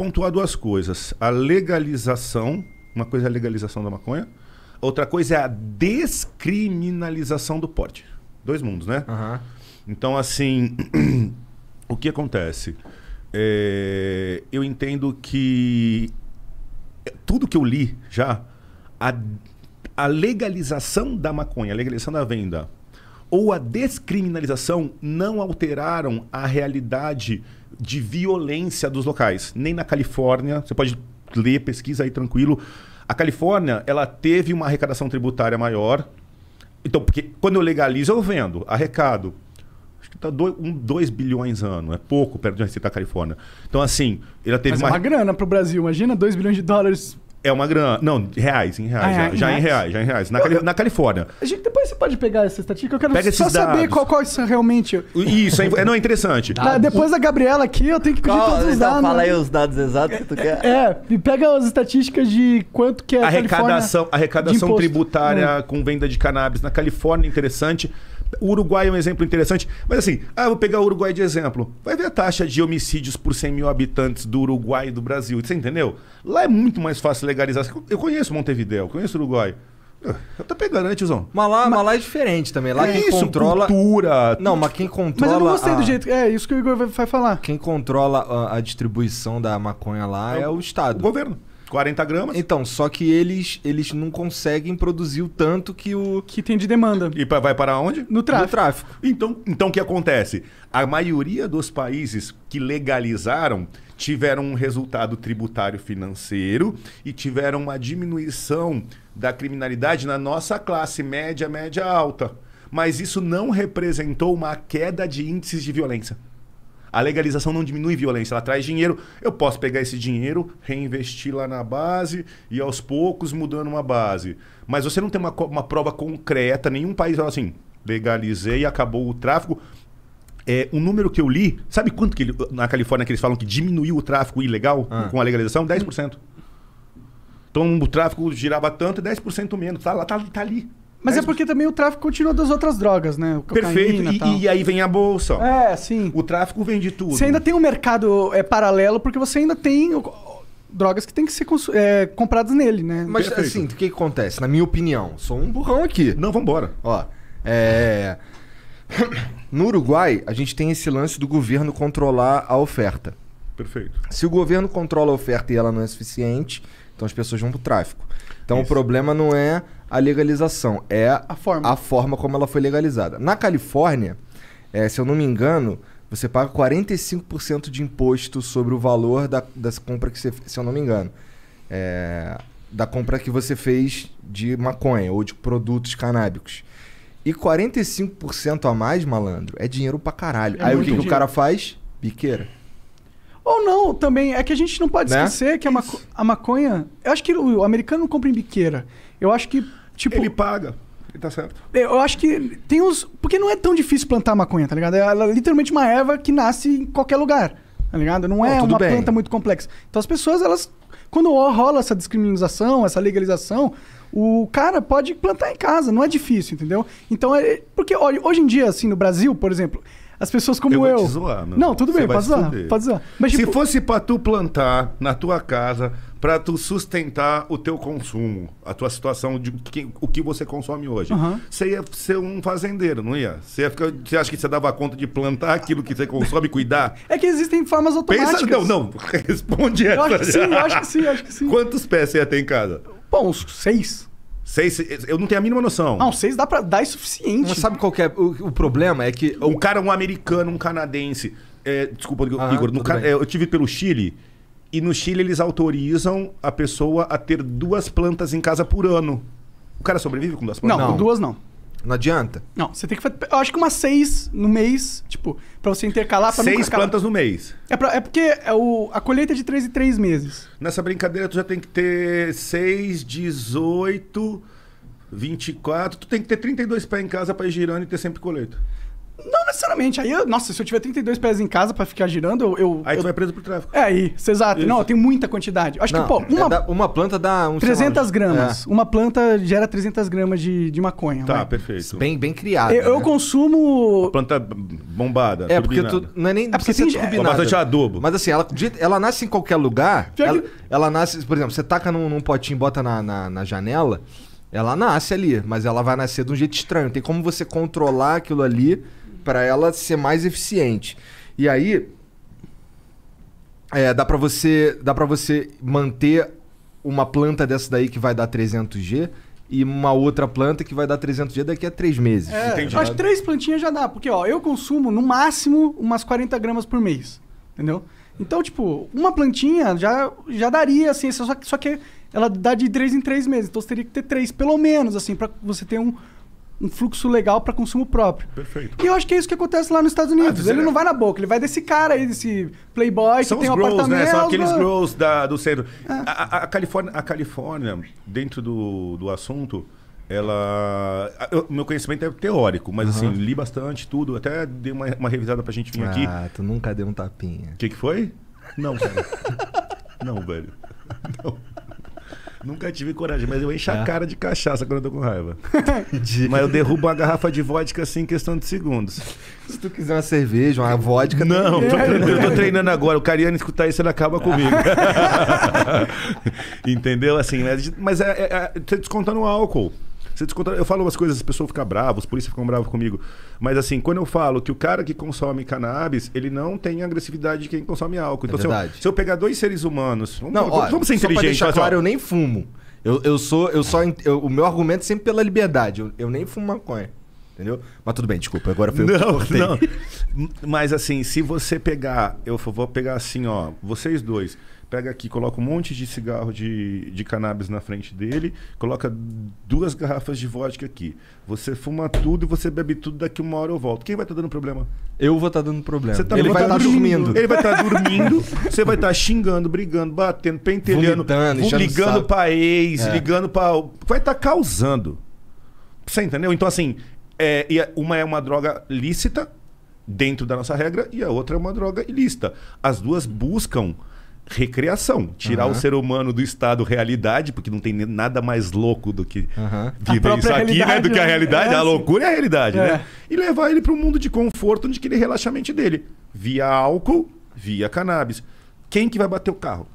pontuar duas coisas. A legalização, uma coisa é a legalização da maconha, outra coisa é a descriminalização do porte. Dois mundos, né? Uhum. Então, assim, o que acontece? É, eu entendo que tudo que eu li já, a, a legalização da maconha, a legalização da venda ou a descriminalização não alteraram a realidade de violência dos locais. Nem na Califórnia, você pode ler, pesquisa aí tranquilo. A Califórnia, ela teve uma arrecadação tributária maior. Então, porque quando eu legalizo, eu vendo, arrecado. Acho que está 2 um, dois bilhões ano. É pouco perto de uma receita da Califórnia. Então, assim, ela teve Mas uma. É uma grana para o Brasil, imagina 2 bilhões de dólares é uma grana. Não, reais, em reais. Ah, é, já, em já reais? em reais, já em reais. Na, Cali... na Califórnia. A gente, depois você pode pegar essa estatística, eu quero Pega só saber qual, qual isso é realmente. Isso, é, é, não, é interessante. Da, depois da Gabriela aqui, eu tenho que pedir qual, todos os então, dados. Fala aí os dados exatos que tu quer. É, e pega as estatísticas de quanto que é a arrecadação, Califórnia Arrecadação tributária hum. com venda de cannabis na Califórnia, interessante. O Uruguai é um exemplo interessante, mas assim, ah, vou pegar o Uruguai de exemplo. Vai ver a taxa de homicídios por 100 mil habitantes do Uruguai e do Brasil, você entendeu? Lá é muito mais fácil legalizar. Eu conheço Montevideo, conheço o Uruguai. tô pegando, né, tiozão? Mas lá, mas... mas lá é diferente também. Lá é quem isso, controla. Cultura, não, mas quem controla. Mas eu não gostei a... do jeito. É isso que o Igor vai falar. Quem controla a, a distribuição da maconha lá é, é o Estado. O governo. 40 gramas. Então, só que eles, eles não conseguem produzir o tanto que o. Que tem de demanda. E vai para onde? No tráfico. No tráfico. Então, então o que acontece? A maioria dos países que legalizaram tiveram um resultado tributário financeiro e tiveram uma diminuição da criminalidade na nossa classe média, média alta. Mas isso não representou uma queda de índices de violência. A legalização não diminui violência, ela traz dinheiro. Eu posso pegar esse dinheiro, reinvestir lá na base e aos poucos mudando uma base. Mas você não tem uma, uma prova concreta, nenhum país fala assim, legalizei, acabou o tráfico. É, o número que eu li, sabe quanto que ele, na Califórnia que eles falam que diminuiu o tráfico ilegal ah. com a legalização? 10%. Então o tráfico girava tanto e 10% menos. Tá, tá, tá ali. Mas é porque também o tráfico continua das outras drogas, né? Perfeito. E, e aí vem a bolsa. É, sim. O tráfico vende tudo. Você ainda tem um mercado é, paralelo, porque você ainda tem drogas que tem que ser é, compradas nele, né? Mas Perfeito. assim, o que, que acontece? Na minha opinião, sou um burrão aqui. Não, vambora. Ó, é... no Uruguai, a gente tem esse lance do governo controlar a oferta. Perfeito. Se o governo controla a oferta e ela não é suficiente, então as pessoas vão pro tráfico. Então Isso. o problema não é a legalização, é a forma. a forma como ela foi legalizada. Na Califórnia, é, se eu não me engano, você paga 45% de imposto sobre o valor da, das compra que você, se eu não me engano, é, da compra que você fez de maconha ou de produtos canábicos. E 45% a mais, malandro, é dinheiro pra caralho. É Aí o que, o cara faz? Biqueira. Ou não, também. É que a gente não pode né? esquecer que a, maco a, maconha. Eu acho que o americano não compra em biqueira. Eu acho que. Tipo, Ele paga. Ele tá certo. É, eu acho que tem uns. Porque não é tão difícil plantar maconha, tá ligado? É, ela é literalmente uma erva que nasce em qualquer lugar, tá ligado? Não é uma bem. planta muito complexa. Então as pessoas, elas. Quando rola essa discriminação, essa legalização, o cara pode plantar em casa, não é difícil, entendeu? Então, é, porque olha, hoje em dia, assim, no Brasil, por exemplo, as pessoas como eu. Vou eu. Te zoar, meu não, tudo bem, pode zoar, pode zoar. Mas, tipo... Se fosse para tu plantar na tua casa, para tu sustentar o teu consumo, a tua situação de que, o que você consome hoje, uhum. você ia ser um fazendeiro, não ia? Você, ia acha que você dava conta de plantar aquilo que você consome e cuidar? É que existem formas automáticas. Pensa, não, não, responde essa. Eu acho que sim, eu acho que sim, acho que sim. Quantos pés você ia ter em casa? Bom, uns seis. Seis, eu não tenho a mínima noção. Não, seis dá pra dar é suficiente. Mas sabe qual é o, o, problema? É que. Um cara, é um americano, um canadense. É, desculpa, ah, Igor. No, é, eu tive pelo Chile. E no Chile eles autorizam a pessoa a ter duas plantas em casa por ano. O cara sobrevive com duas plantas? Não, não. duas não. Não adianta? Não, você tem que fazer. Eu acho que umas seis no mês, tipo, pra você intercalar pra Seis plantas no mês. É, pra, é porque é o, a colheita é de três em três meses. Nessa brincadeira, tu já tem que ter seis, 18, 24. Tu tem que ter 32 pés em casa pra ir girando e ter sempre colheita. Não necessariamente. Aí, eu, nossa, se eu tiver 32 pés em casa pra ficar girando, eu. eu aí eu... tu vai preso pro tráfico. É aí, exato. Isso. Não, tem muita quantidade. Acho não, que, pô, é uma, é da, uma planta dá uns. 300 né? gramas. É. Uma planta gera 300 gramas de, de maconha. Tá, perfeito. Bem, bem criado. Eu, né? eu consumo. A planta bombada. É, porque tu. Não é nem. É porque tem é, bastante adobo. Mas assim, ela, ela nasce em qualquer lugar. Ela, que... ela, nasce, por exemplo, você taca num, num potinho, bota na, na, na janela. Ela nasce ali, mas ela vai nascer de um jeito estranho. Tem como você controlar aquilo ali para ela ser mais eficiente. E aí é, dá para você, dá para você manter uma planta dessa daí que vai dar 300G e uma outra planta que vai dar 300 g daqui a três meses. É, Entendi. As três plantinhas já dá, porque ó, eu consumo no máximo umas 40 gramas por mês, entendeu? Então, tipo, uma plantinha já, já daria, assim, só, só que ela dá de três em três meses, então você teria que ter três, pelo menos, assim, para você ter um, um fluxo legal para consumo próprio. Perfeito. E eu acho que é isso que acontece lá nos Estados Unidos. Ah, ele é. não vai na boca, ele vai desse cara aí, desse playboy São que tem um grows, apartamento. Né? São aqueles grows da, do centro. É. A, a, Califórnia, a Califórnia, dentro do, do assunto, ela. Eu, meu conhecimento é teórico, mas uhum. assim, li bastante tudo. Até dei uma, uma revisada pra gente vir ah, aqui. Ah, tu nunca deu um tapinha. O que, que foi? Não, velho. não, velho. Não. Nunca tive coragem, mas eu encho a é. cara de cachaça quando eu tô com raiva. mas eu derrubo uma garrafa de vodka assim em questão de segundos. Se tu quiser uma cerveja, uma vodka. Não, tô, eu tô treinando agora. O Cariano escutar isso, ele acaba comigo. Entendeu? Assim, mas, é mas é, é, é, descontando o álcool. Você descontra... Eu falo umas coisas, as pessoas ficam bravas, os polícias ficam bravos comigo. Mas assim, quando eu falo que o cara que consome cannabis, ele não tem a agressividade de quem consome álcool. É então, é se, eu, se, eu, pegar dois seres humanos. Vamos, não, vamos, ó, vamos ser inteligentes. Só pra claro, eu nem fumo. Eu, eu sou. Eu só, eu, o meu argumento é sempre pela liberdade. Eu, eu nem fumo maconha. Entendeu? Mas tudo bem, desculpa. Agora foi não, o que não. Mas assim, se você pegar, eu vou pegar assim, ó, vocês dois pega aqui, coloca um monte de cigarro de, de cannabis na frente dele, coloca duas garrafas de vodka aqui. Você fuma tudo e você bebe tudo, daqui uma hora eu volto. Quem vai estar tá dando problema? Eu vou estar tá dando problema. Tá, ele vai estar tá dormindo. Ele vai estar tá dormindo, você vai estar tá xingando, brigando, batendo, pentelhando, ligando pra ex, é. ligando pra. Vai estar causando. Você entendeu? Então, assim, é, é, uma é uma droga lícita, dentro da nossa regra e a outra é uma droga ilícita. As duas buscam recreação. Tirar uhum. o ser humano do estado realidade, porque não tem nada mais louco do que uhum. viver isso aqui, né? Do que a né? realidade. É a assim. loucura é a realidade, é. né? E levar ele para um mundo de conforto onde que ele dele. Via álcool, via cannabis. Quem que vai bater o carro?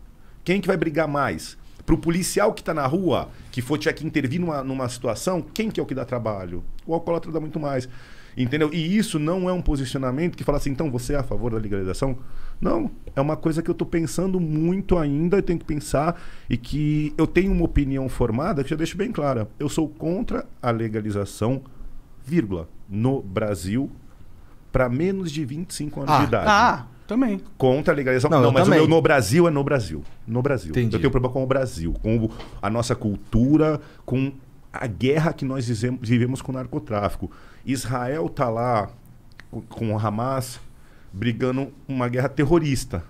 Quem que vai brigar mais? Pro policial que está na rua, que for tiver que intervir numa, numa situação, quem que é o que dá trabalho? O alcoólatra dá muito mais. Entendeu? E isso não é um posicionamento que fala assim, então você é a favor da legalização? Não, é uma coisa que eu estou pensando muito ainda, e tenho que pensar e que eu tenho uma opinião formada que já deixo bem clara. Eu sou contra a legalização, vírgula, no Brasil para menos de 25 anos ah, de idade. Ah, também. Contra a legalização. Não, não mas também. o meu no Brasil é no Brasil. No Brasil. Entendi. Eu tenho problema com o Brasil, com a nossa cultura, com a guerra que nós vivemos com o narcotráfico. Israel está lá com o Hamas brigando uma guerra terrorista.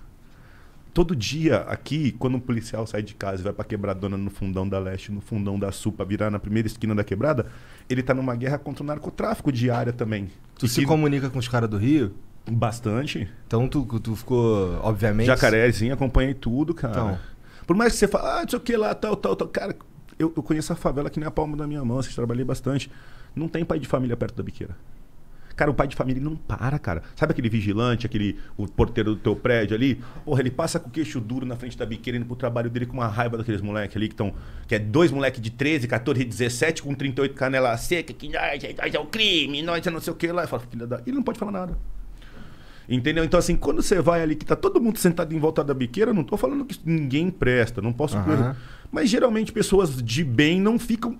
Todo dia aqui, quando um policial sai de casa e vai para quebradona no fundão da leste, no fundão da sul, para virar na primeira esquina da quebrada, ele está numa guerra contra o narcotráfico diária também. Tu e se que... comunica com os caras do Rio? Bastante. Então tu, tu ficou, obviamente. Jacarezinho, acompanhei tudo, cara. Então. Por mais que você fale, ah, não sei o que lá, tal, tal, tal. Cara, eu, eu conheço a favela que nem a palma da minha mão, vocês trabalhei bastante. Não tem pai de família perto da biqueira. Cara, o pai de família não para, cara. Sabe aquele vigilante, aquele o porteiro do teu prédio ali? Porra, ele passa com o queixo duro na frente da biqueira indo pro trabalho dele com uma raiva daqueles moleques ali que estão. Que é dois moleques de 13, 14, 17 com 38 canela seca, que nós, nós é o crime, nós é não sei o que lá. Falo, da... Ele não pode falar nada. Entendeu? Então, assim, quando você vai ali que tá todo mundo sentado em volta da biqueira, não tô falando que ninguém presta, não posso. Uhum. Mas geralmente pessoas de bem não ficam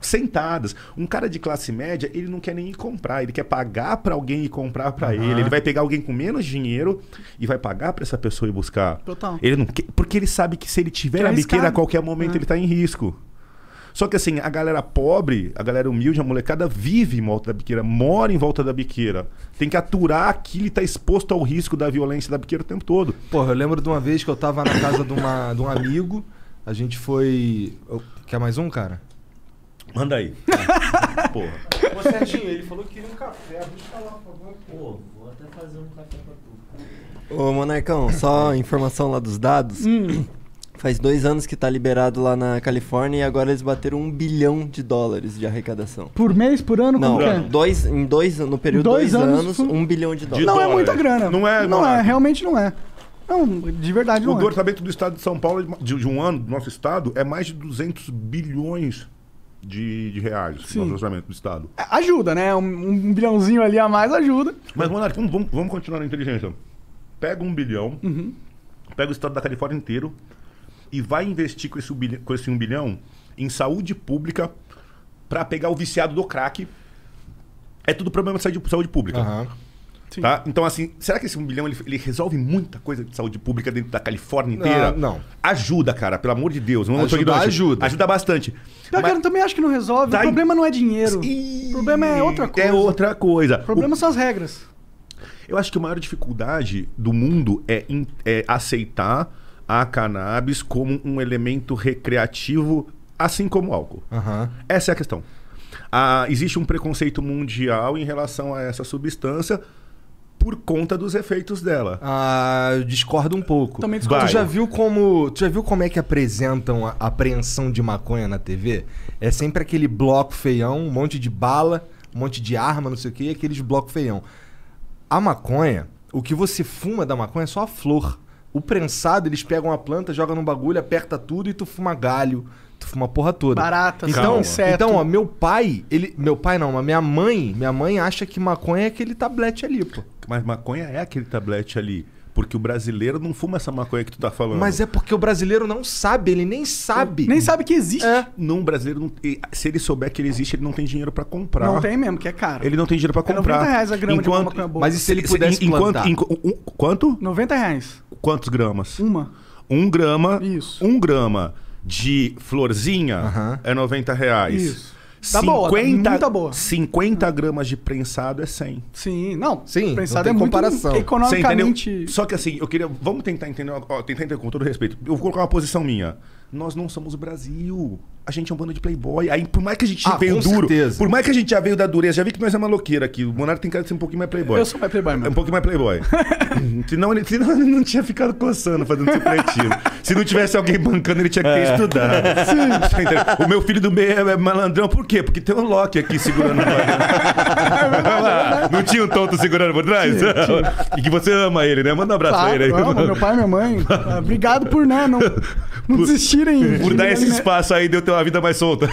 sentadas. Um cara de classe média, ele não quer nem ir comprar, ele quer pagar para alguém e comprar para uhum. ele. Ele vai pegar alguém com menos dinheiro e vai pagar para essa pessoa ir buscar. Total. Ele não quer, porque ele sabe que se ele tiver é a biqueira a qualquer momento, é. ele tá em risco. Só que assim, a galera pobre, a galera humilde, a molecada vive em volta da biqueira, mora em volta da biqueira. Tem que aturar aquilo e tá exposto ao risco da violência da biqueira o tempo todo. Porra, eu lembro de uma vez que eu tava na casa de, uma, de um amigo a gente foi. Quer mais um, cara? Manda aí. Porra. Ô, Serginho, ele falou que queria um café. Busca lá, por favor. Pô, vou até fazer um café pra tu. Ô, Monarcão, só informação lá dos dados. Hum. Faz dois anos que tá liberado lá na Califórnia e agora eles bateram um bilhão de dólares de arrecadação. Por mês, por ano? Não, como é? dois, em dois, no período de dois, dois anos, anos, um bilhão de é dólares. De não dólares. é muita grana. Não é, não, não é. é. Realmente não é. Não, de verdade não. O é. orçamento do estado de São Paulo, de, um ano, do nosso estado, é mais de 200 bilhões de, de reais Sim. no orçamento do estado. É, ajuda, né? Um, um, bilhãozinho ali a mais ajuda. Mas, Monarque, vamos, vamos, continuar na inteligência. Pega um bilhão, uhum. pega o estado da Califórnia inteiro e vai investir com esse, com esse um bilhão em saúde pública para pegar o viciado do crack. É tudo problema de saúde, pública. Uhum. Sim. Tá? Então, assim, será que esse 1 bilhão ele, ele, resolve muita coisa de saúde pública dentro da Califórnia inteira? Não. não. Ajuda, cara, pelo amor de Deus. Não ajuda, ajuda. Ajuda bastante. Eu, Mas... cara, eu também acho que não resolve. Tá... O problema não é dinheiro. E... O problema é outra é coisa. É outra coisa. O problema o... são as regras. Eu acho que a maior dificuldade do mundo é, in... é aceitar a cannabis como um elemento recreativo, assim como o álcool. Uhum. Essa é a questão. Ah, existe um preconceito mundial em relação a essa substância por conta dos efeitos dela. Ah, eu discordo um pouco. Também discordo. Tu já viu como, tu já viu como é que apresentam a apreensão de maconha na TV? É sempre aquele bloco feião, um monte de bala, um monte de arma, não sei o quê, e aqueles bloco feião. A maconha, o que você fuma da maconha é só a flor. O prensado, eles pegam a planta, jogam num bagulho, aperta tudo e tu fuma galho, tu fuma a porra toda. Barata, então, certo Então, ó, meu pai, ele. Meu pai não, mas minha mãe, minha mãe acha que maconha é aquele tablete ali, pô. Mas maconha é aquele tablete ali. Porque o brasileiro não fuma essa maconha que tu tá falando. Mas é porque o brasileiro não sabe, ele nem sabe. Nem sabe que existe. É. Não, brasileiro, não, se ele souber que ele existe, ele não tem dinheiro para comprar. Não tem mesmo, que é caro. Ele não tem dinheiro para é comprar. É 90 reais a grama enquanto, de maconha boa. Mas e se ele pudesse se, enquanto, enquanto, um, quanto? 90 reais. Quantos gramas? Uma. Um grama. Isso. Um grama de florzinha uhum. é 90 reais. Isso. Tá 50, boa, tá muito boa. 50 gramas de prensado é 100. Sim, não. Sim, prensado não é comparação. economicamente... Só que assim, eu queria... Vamos tentar entender, ó, tentar entender com todo respeito. Eu vou colocar uma posição minha. Nós não somos o Brasil a gente é um bando de playboy. Aí, por mais que a gente ah, veio duro, certeza. por mais que a gente já veio da dureza, já vi que nós é maloqueiro aqui. O Monarca tem cara de ser um pouquinho mais playboy. Eu sou mais playboy mesmo. É um pouquinho mais playboy. senão, ele, senão ele não tinha ficado coçando, fazendo supletivo. Se não tivesse alguém bancando, ele tinha que ter é. estudado. o meu filho do meio é malandrão. Por quê? Porque tem um Loki aqui segurando o é Não tinha um tonto segurando por trás? Tinha, tinha. E que você ama ele, né? Manda um abraço claro, ele aí. Amo, meu pai, minha mãe. Obrigado por né, não, não por, desistirem. Por dar esse espaço aí, deu teu então a vida mais solta.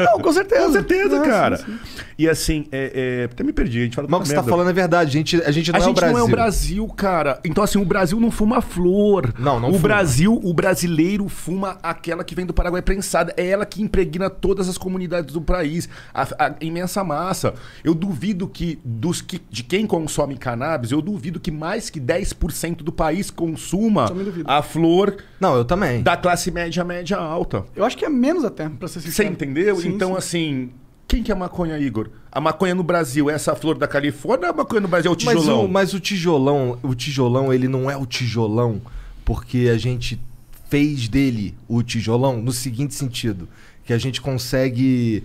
É, não, com certeza. com certeza, cara. Sim. E assim, é, é, até me perdi. A gente fala Mas o que você tá falando é verdade. A gente, a gente não a é gente o Brasil. não é o Brasil, cara. Então, assim, o Brasil não fuma flor. Não, não O fuma. Brasil, o brasileiro fuma aquela que vem do Paraguai prensada. É ela que impregna todas as comunidades do país. A, a imensa massa. Eu duvido que, dos que, de quem consome cannabis, eu duvido que mais que 10% do país consuma a flor. Não, eu também. Da classe média, média alta. Eu acho que é menos até até. Tá, pra ser sincero. Você entendeu? Sim, então, sim. assim, quem que é a maconha, Igor? A maconha no Brasil é essa flor da Califórnia ou a maconha no Brasil é o tijolão? Mas o, mas o tijolão, o tijolão, ele não é o tijolão porque a gente fez dele o tijolão no seguinte sentido, que a gente consegue,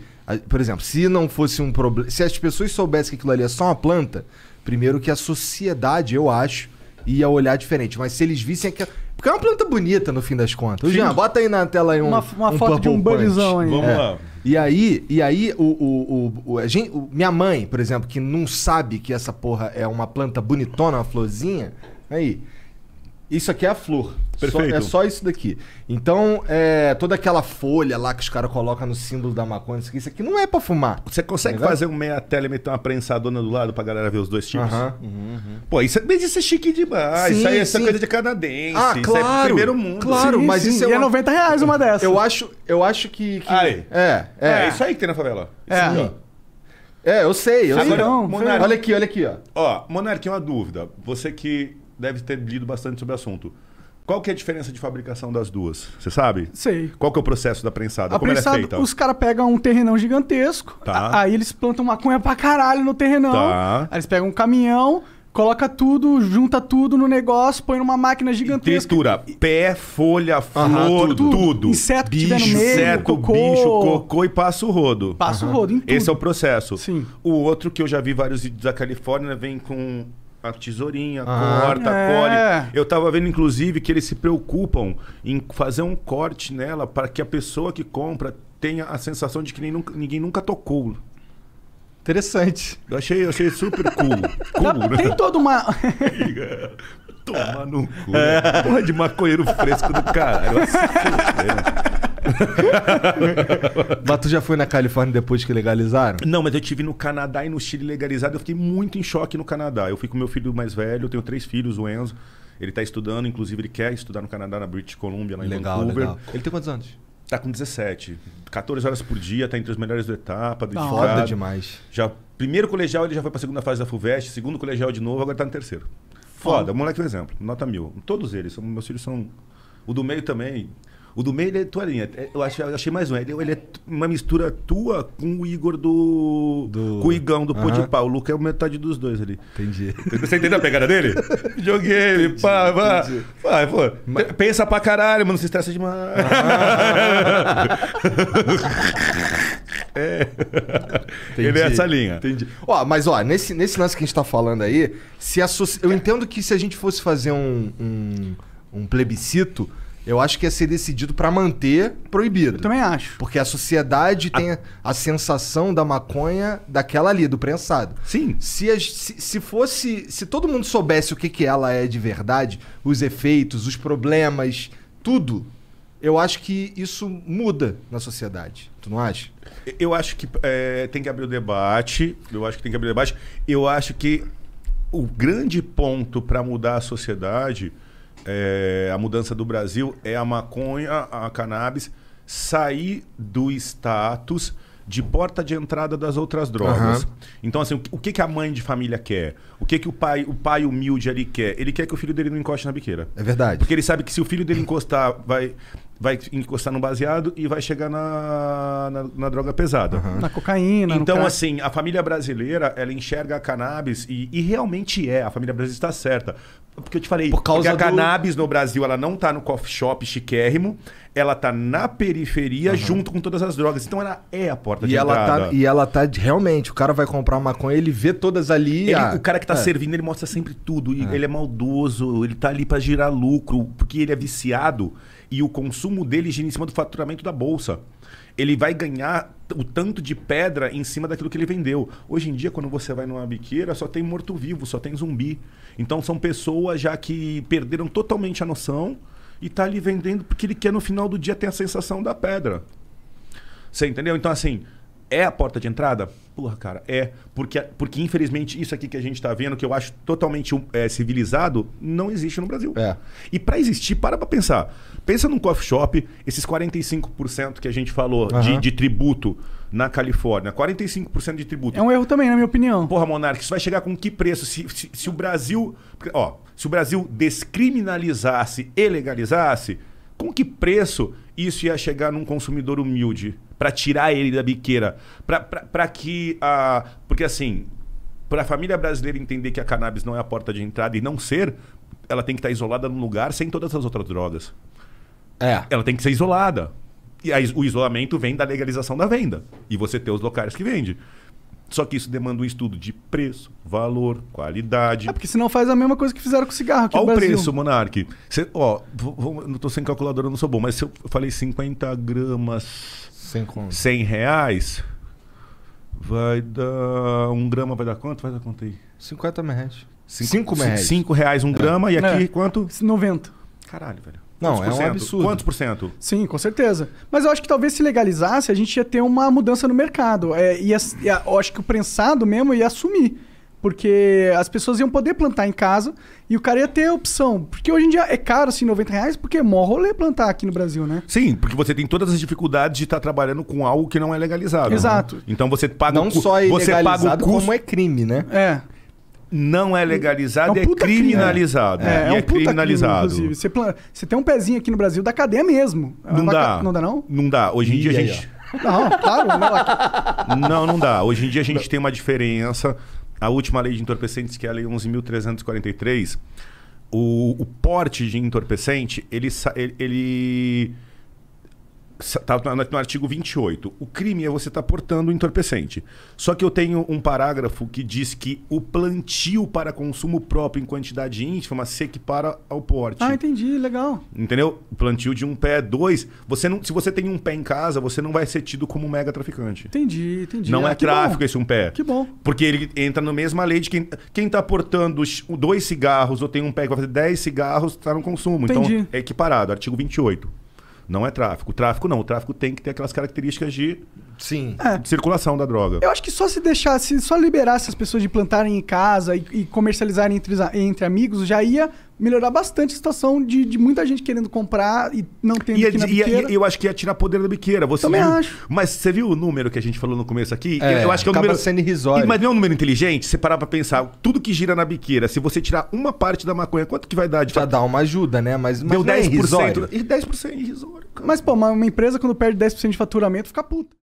por exemplo, se não fosse um problema, se as pessoas soubessem que aquilo ali é só uma planta, primeiro que a sociedade, eu acho, ia olhar diferente, mas se eles vissem aquela porque é uma planta bonita, no fim das contas. Jean, bota aí na tela aí um, uma, uma um foto de um banizão aí. Vamos é. lá. E aí, e aí o, o, o, a gente, o, minha mãe, por exemplo, que não sabe que essa porra é uma planta bonitona, uma florzinha, aí... Isso aqui é a flor. Perfeito. Só, é só isso daqui. Então, é, toda aquela folha lá que os caras colocam no símbolo da maconha, isso aqui, isso aqui não é pra fumar. Você consegue tá fazer um meia tela e meter uma prensadona do lado pra galera ver os dois tipos? Uhum, uhum, Pô, isso, mas isso é chique demais. Sim, isso aí é coisa de canadense. Ah, é claro. Isso é primeiro mundo. Claro, sim, mas sim. isso é. Uma... E é 90 reais uma dessas. Eu acho, eu acho que. que... Aí. É, é, é. isso aí que tem na favela. é. é, eu sei, eu Agora, sei. Então, olha aqui, olha aqui, ó. Ó, Monarquinha, uma dúvida. Você que deve ter lido bastante sobre o assunto. Qual que é a diferença de fabricação das duas? Você sabe? Sei. Qual que é o processo da prensada? A Como prensada, ela é feita? Os caras pegam um terrenão gigantesco, tá. aí eles plantam maconha pra caralho no terrenão. Tá. Aí eles pegam um caminhão, coloca tudo, junta tudo no negócio, põe numa máquina gigantesca. E textura, pé, folha, flor, tudo. tudo. Inseto bicho, que tiver no meio, inseto, cocô. bicho, cocô e passa o rodo. Passa o rodo em tudo. Esse é o processo. Sim. O outro que eu já vi vários vídeos da Califórnia vem com a tesourinha, ah, corta, é. colhe. Eu tava vendo, inclusive, que eles se preocupam em fazer um corte nela para que a pessoa que compra tenha a sensação de que ninguém nunca, ninguém nunca tocou. Interessante. Eu achei, eu achei super cool. cool né? Tem toda uma. Toma no cu. Né? Porra de maconheiro fresco do caralho. mas tu já foi na Califórnia depois que legalizaram? Não, mas eu tive no Canadá e no Chile legalizado. Eu fiquei muito em choque no Canadá. Eu fui com meu filho mais velho, eu tenho três filhos, o Enzo. Ele está estudando, inclusive ele quer estudar no Canadá, na British Columbia, lá em legal, Vancouver. Legal. Ele tem quantos anos? Tá com 17. 14 horas por dia, tá entre os melhores da etapa. Do Foda demais. Já, primeiro colegial ele já foi pra segunda fase da FUVEST, segundo colegial de novo, agora tá no terceiro. Foda, Foda. moleque é um exemplo, nota mil. Todos eles, são, meus filhos são... O do meio também, o do meio, ele é tua linha. É, eu achei, eu achei mais um. Ele, ele é uma mistura tua com o Igor do. do... Com o Igão do de Pau. O Luca é metade dos dois ali. Entendi. Você entendeu a pegada dele? Joguei ele, pá, pá. Vai, pô. Mas... Pensa pra caralho, mano. Se estressa demais. Ah. É. é. Entendi. Ele é essa linha. Entendi. Ó, mas ó, nesse, nesse lance que a gente tá falando aí, se eu entendo que se a gente fosse fazer um, um, um plebiscito eu acho que ia ser decidido para manter proibido. Eu também acho. Porque a sociedade a... tem a sensação da maconha daquela ali, do prensado. Sim. Se, a, se, se, fosse. Se todo mundo soubesse o que, que ela é de verdade, os efeitos, os problemas, tudo, eu acho que isso muda na sociedade. Tu não acha? Eu acho que é, tem que abrir o debate. Eu acho que tem que abrir o debate. Eu acho que o grande ponto para mudar a sociedade é, a mudança do Brasil é a maconha, a cannabis, sair do status de porta de entrada das outras drogas. Uhum. Então, assim, o que, que a mãe de família quer? O que, que o pai o pai humilde ali quer? Ele quer que o filho dele não encoste na biqueira. É verdade. Porque ele sabe que se o filho dele encostar, vai vai encostar no baseado e vai chegar na, na, na droga pesada. Uhum. Na cocaína. Então, assim, a família brasileira, ela enxerga a cannabis e, e realmente é, a família brasileira está certa. Porque eu te falei, Por causa porque a do... cannabis no Brasil, ela não está no coffee shop chiquérrimo, ela está na periferia uhum. junto com todas as drogas. Então ela é a porta e de ela tá- entrada. Tá, e ela tá realmente, o cara vai comprar uma maconha, ele vê todas ali. Ele, o cara que está é. servindo, ele mostra sempre tudo. É. Ele é maldoso, ele está ali para girar lucro, porque ele é viciado e o consumo dele gira em cima do faturamento da bolsa. Ele vai ganhar o tanto de pedra em cima daquilo que ele vendeu. Hoje em dia, quando você vai numa biqueira, só tem morto-vivo, só tem zumbi. Então são pessoas já que perderam totalmente a noção e tá ali vendendo porque ele quer no final do dia ter a sensação da pedra. Você entendeu? Então, assim, é a porta de entrada? Porra, cara, é. Porque, porque infelizmente, isso aqui que a gente está vendo, que eu acho totalmente é, civilizado, não existe no Brasil. É. E para existir, para para pensar. Pensa num coffee shop, esses 45% que a gente falou uhum. de, de, tributo na Califórnia. 45% de tributo. É um erro também, na minha opinião. Porra, Monark, isso vai chegar com que preço? Se, se, se o Brasil. Ó, se o Brasil descriminalizasse e legalizasse, com que preço isso ia chegar num consumidor humilde? para tirar ele da biqueira, para que a porque assim, para a família brasileira entender que a cannabis não é a porta de entrada e não ser, ela tem que estar tá isolada num lugar sem todas as outras drogas. É. Ela tem que ser isolada. E aí, o isolamento vem da legalização da venda. E você ter os locais que vende. Só que isso demanda um estudo de preço, valor, qualidade. É porque senão faz a mesma coisa que fizeram com o cigarro aqui Olha no Brasil. o preço, Monark. Cê, ó, vou, vou, não tô sem calculadora, não sou bom, mas se eu falei 50 gramas... 100, 100 reais, vai dar. Um grama vai dar quanto? Vai dar quanto aí? 50 reais. 5 reais. 5 reais um é. grama e é. aqui é. quanto? 90. Caralho, velho. Não, é um absurdo. Quantos por cento? Sim, com certeza. Mas eu acho que talvez se legalizasse, a gente ia ter uma mudança no mercado. É, ia, ia, eu acho que o prensado mesmo ia assumir. Porque as pessoas iam poder plantar em casa e o cara ia ter a opção. Porque hoje em dia é caro, assim, 90 reais, porque é mó rolê plantar aqui no Brasil, né? Sim, porque você tem todas as dificuldades de estar tá trabalhando com algo que não é legalizado. Né? Exato. Né? Então você paga Não o só é você paga o custo... como é crime, né? É. Não é legalizado, é, um é criminalizado. Né? É, é, é um criminalizado. Crime, inclusive. Você, você tem um pezinho aqui no Brasil da cadeia mesmo. É não dá. Ca... Não dá, não? Não dá. Hoje em e dia aí, a gente. Ó. Não, claro. Não, não dá. Hoje em dia a gente tem uma diferença a última lei de entorpecentes, que é a Lei 11.343, o, o porte de entorpecente, ele, ele Está no artigo 28. O crime é você estar tá portando entorpecente. Só que eu tenho um parágrafo que diz que o plantio para consumo próprio em quantidade ínfima se equipara ao porte. Ah, entendi, legal. Entendeu? O plantio de um pé, dois. Você não, se você tem um pé em casa, você não vai ser tido como um mega traficante. Entendi, entendi. Não ah, é tráfico bom. esse um pé. Que bom. Porque ele entra na mesma lei de quem, quem está portando dois cigarros ou tem um pé que vai fazer dez cigarros, está no consumo. Então, entendi. Então é equiparado, artigo 28. Não é tráfico. O tráfico não. O tráfico tem que ter aquelas características de, Sim. É. de circulação da droga. Eu acho que só se deixasse, só liberasse as pessoas de plantarem em casa e, e comercializarem entre, entre amigos, já ia melhorar bastante a situação de, de muita gente querendo comprar e não tendo e, é na é biqueira. E, eu acho que ia é tirar poder da biqueira. Você Também viu, acho. Mas você viu o número que a gente falou no começo aqui? É, eu acho que é um número... sendo irrisório. Mas não é um número inteligente? Você parar pra pensar, tudo que gira na biqueira, se você tirar uma parte da maconha, quanto que vai dar? De... Já dá uma ajuda, né? Mas, mas Deu 10%. É irrisório. 10% é irrisório, cara. Mas, pô, uma empresa quando perde 10% de faturamento fica puta.